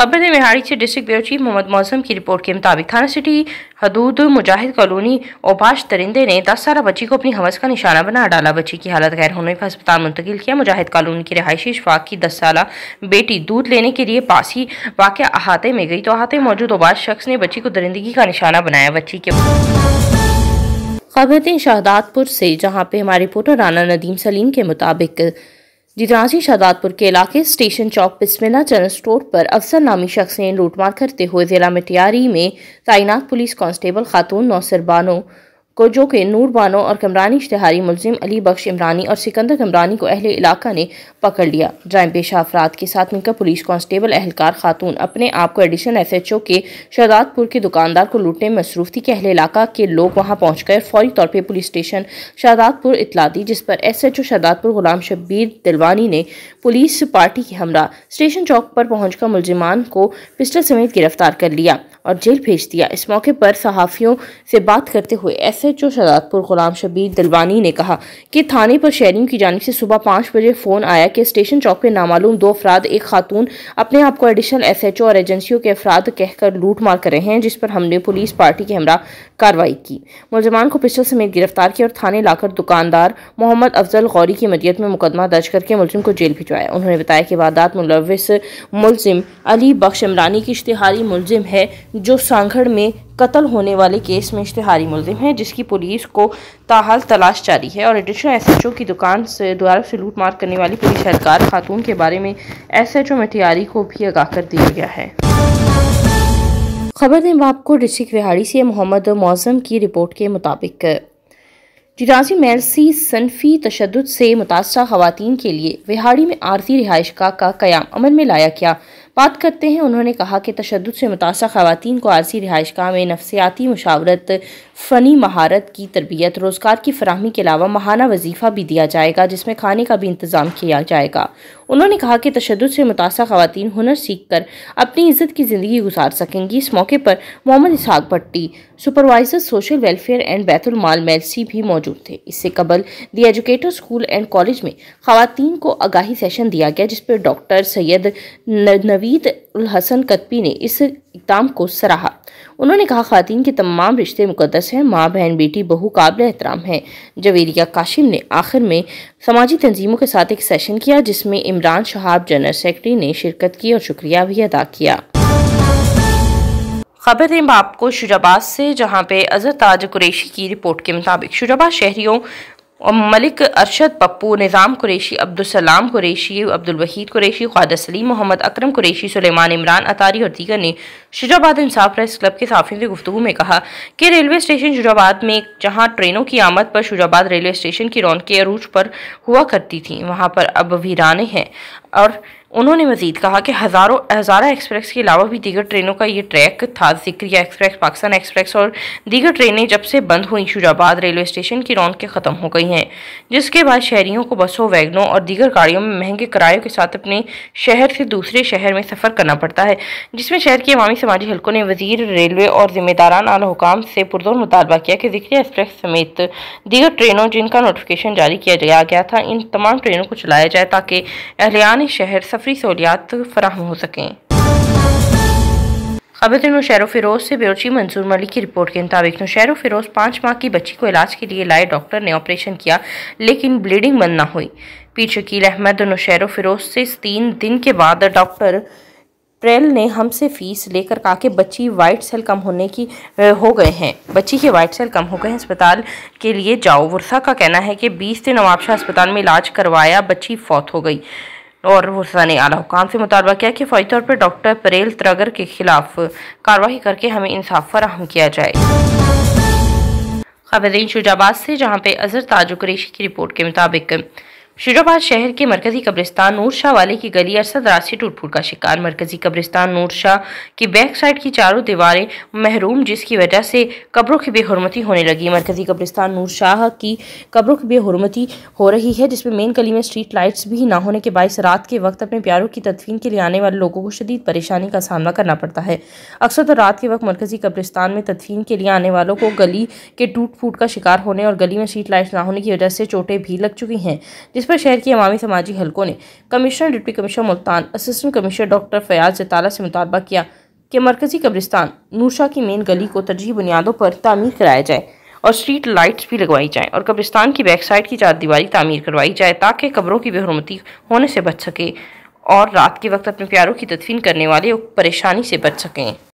खबर है बिहारी से डिस्ट्रिक्ट ब्यूरो चीफ मोहम्मद मौसम की रिपोर्ट के मुताबिक थाना सिटी हदूद मुजाहिद कॉलोनी ओबाश दरिंदे ने दस सारा बच्ची को अपनी हवस का निशाना बना डाला बच्ची की हालत गैर होने पर अस्पताल मुंतकिल किया मुजाहिद कॉलोनी की रहायशी इशफाक की दस साल बेटी दूध लेने के लिए पास ही वाक्य अहाते में गई तो अहाते मौजूद ओबाश शख्स ने बच्ची को दरिंदगी का निशाना बनाया बच्ची के खबर शहदादपुर से जहाँ पे हमारे रिपोर्टर राना नदीम सलीम के मुताबिक जिगराजी शादातपुर के इलाके station Chowk Bismillah general store पर अफसर नामी शख्स ने लूटमार करते हुए जिला मटियारी में तैनात पुलिस कांस्टेबल खातून नौसर बानो को जो कि नूर बानो और कमरानी इश्तहारी मुलिम अली बख्श इमरानी और सिकंदर कमरानी को अहल इलाका ने पकड़ लिया ड्राइम पेशा अफराद के साथ मिलकर पुलिस कांस्टेबल एहलकार खातून अपने आप को एडिशन एस एच ओ के शहजादपुर के दुकानदार को लूटने में मसरूफ थी कि अहल इलाका के लोग वहाँ पहुँच फौरी तौर पर पुलिस स्टेशन शहजादपुर इतला दी जिस पर S H O Shahzadpur Ghulam Shabbir Dilwani ने पुलिस पार्टी के हमरा स्टेशन चौक पर पहुँच मुलजिमान को पिस्टल समेत गिरफ्तार कर लिया और जेल भेज दिया इस मौके पर सहाफ़ियों से बात करते हुए S H O Shadatpur Ghulam Shabir Dalwani ने कहा कि थाने पर शहरियों की जानब से सुबह पाँच बजे फ़ोन आया कि स्टेशन चौक पर नामालूम दो अफराद एक खातून अपने आप को एडिशनल एस एच ओ और एजेंसियों के अफराद कहकर लूट मार कर रहे हैं जिस पर हमने पुलिस पार्टी के हमरा कार्रवाई की मुलजमान को पिस्टल समेत गिरफ्तार किया और थाने लाकर दुकानदार मोहम्मद अफजल गौरी की मदियत में मुकदमा दर्ज करके मुलजिम को जेल भिजवाया उन्होंने बताया कि वारदात मुलविस मुलजिम अली बख्श इमरानी की इश्तहारी मुलजिम है जो सांगड़ में कत्ल होने वाले केस में इश्तहारी मुलिम है जिसकी पुलिस को ताहाल तलाश जारी है और एडिशनल एसएचओ की दुकान से द्वारा से लूट मार करने वाली पुलिस एहलकार खातून के बारे में एसएचओ मटियारी को भी आगाह कर दिया गया है खबर दें आपको डिस्ट्रिक्ट रिहाड़ी से मोहम्मद मौजम की रिपोर्ट के मुताबिक जिराजी मेरसी सनफी तशद से मुतासर खुवान के लिए विहाड़ी में आरती रिहाइश का, क्याम अमल में लाया गया बात करते हैं उन्होंने कहा कि तशद से मुतासर खातन को रिहाइश रिहाइशगाह में नफसियाती मशावरत फ़नी महारत की तरबियत रोज़गार की फरहमी के अलावा महाना वजीफ़ा भी दिया जाएगा जिसमें खाने का भी इंतज़ाम किया जाएगा उन्होंने कहा कि तशद से मुतासर खातन हुनर सीख कर अपनी इज्जत की ज़िंदगी गुजार सकेंगी इस मौके पर Muhammad Ishaq Bhatti supervisor social welfare and Baitulmal Mailsi भी मौजूद थे इससे कबल the Educator school and college में खातन को आगाही सेशन दिया गया पर डॉक्टर सैयद नवीद हसन कतपी ने इस इकदाम को सराहा उन्होंने कहा खातन के तमाम रिश्ते मुकदस हैं माँ बहन बेटी बहू काबिल एहतराम है जवेरिया काशिम ने आखिर में समाजी तंजीमों के साथ एक सेशन किया जिसमें इमरान शहाब जनरल सेक्रेटरी ने शिरकत की और शुक्रिया भी अदा किया खबर बाप आपको शुजाबाद से जहां पे अजर ताज कुरेशी की रिपोर्ट के मुताबिक शुजाबाद शहरियों और मलिक अरशद पप्पू निज़ाम कुरेशी अब्दुलसलाम कुरेशी अब्दुलवहीद कुरेशी ख्वाजा सलीम मोहम्मद अकरम कुरेशी सुलेमान इमरान अतारी और दीगर ने शुजाबाद इंसाफ प्रेस क्लब के साफियों की गुफ्तु में कहा कि रेलवे स्टेशन शुजाबाद में जहाँ ट्रेनों की आमद पर शुजाबाद रेलवे स्टेशन की रौनकें अरूज पर हुआ करती थी वहाँ पर अब वीराने हैं और उन्होंने मजीद कहा कि हज़ारों हज़ारा एक्सप्रेस के अलावा भी दीगर ट्रेनों का ये ट्रैक था जिक्रिया एक्सप्रेस पाकिस्तान एक्सप्रेस और दीगर ट्रेनें जब से बंद हुई शुजाबाद रेलवे स्टेशन की रौनकें ख़त्म हो गई हैं जिसके बाद शहरीों को बसों वैगनों और दीगर गाड़ियों में महंगे किरायों के साथ अपने शहर से दूसरे शहर में सफ़र करना पड़ता है जिसमें शहर के अवामी समाजी हलकों ने वजीर रेलवे और ज़िम्मेदारान हुकाम से पुरजोर मुतालबा किया कि जिक्रिया एक्सप्रेस समेत दीगर ट्रेनों जिनका नोटिफिकेशन जारी किया गया था इन तमाम ट्रेनों को चलाया जाए ताकि अहलियान शहर सफरी सहूलियात फराहम हो सकें खबर नौशहर फिरोज से बेरोची मंजूर मलिक की रिपोर्ट के मुताबिक नौशहर फिरोज पाँच माह की बच्ची को इलाज के लिए लाए डॉक्टर ने ऑपरेशन किया लेकिन ब्लीडिंग बंद ना हुई पीर शकील अहमद नौशहर फिरोज से तीन दिन के बाद डॉक्टर प्रेल ने हमसे फीस लेकर कहा कि बच्ची वाइट सेल कम होने की हो गए हैं बच्ची के वाइट सेल कम हो गए हैं अस्पताल के लिए जाओ वर्षा का कहना है कि 20 दिन नवाबशाह अस्पताल में इलाज करवाया बच्ची फौत हो गई और हुसैन हुकाम से मुतालबा किया कि फौरी तौर पर डॉक्टर परेल त्रगर के खिलाफ कार्रवाई करके हमें इंसाफ फराहम किया जाए खबरें शुजाबाद से जहाँ पे अजहर ताजुकरेशी की रिपोर्ट के मुताबिक शुजाबाद शहर के मरकजी कब्रिस्तान नूरशाह वाले की गली अरसद रास्ते टूट फूट का शिकार मरकजी कब्रिस्तान नूरशाह की बैक साइड की चारों दीवारें महरूम जिसकी वजह से कब्रों की बेहरमती होने लगी मरकजी कब्रिस्तान नूरशाह की कब्रों की बेहरमती हो रही है जिसमें मेन गली में स्ट्रीट लाइट्स भी ना होने के बायस रात के वक्त अपने प्यारों की तदफीन के लिए आने वाले लोगों को शदीद परेशानी का सामना करना पड़ता है अक्सर तो रात के वक्त मरकजी कब्रिस्तान में तदफीन के लिए आने वालों को गली के टूट फूट का शिकार होने और गली में स्ट्रीट लाइट्स ना होने की वजह से चोटें भी लग चुकी हैं जिस पर शहर की अवामी समाजी हलकों ने commissioner deputy commissioner Multan assistant commissioner doctor Fayyaz Jatala से मुतालबा किया कि मरकज़ी कब्रिस्तान नूशा की मेन गली को तरजीह बुनियादों पर तामीर कराया जाए और स्ट्रीट लाइट्स भी लगवाई जाएँ और कब्रिस्तान की बैक साइड की चार दीवारी करवाई जाए ताकि कब्रों की बेहरमती होने से बच सके और रात के वक्त अपने प्यारों की तदफीन करने वाले परेशानी से बच सकें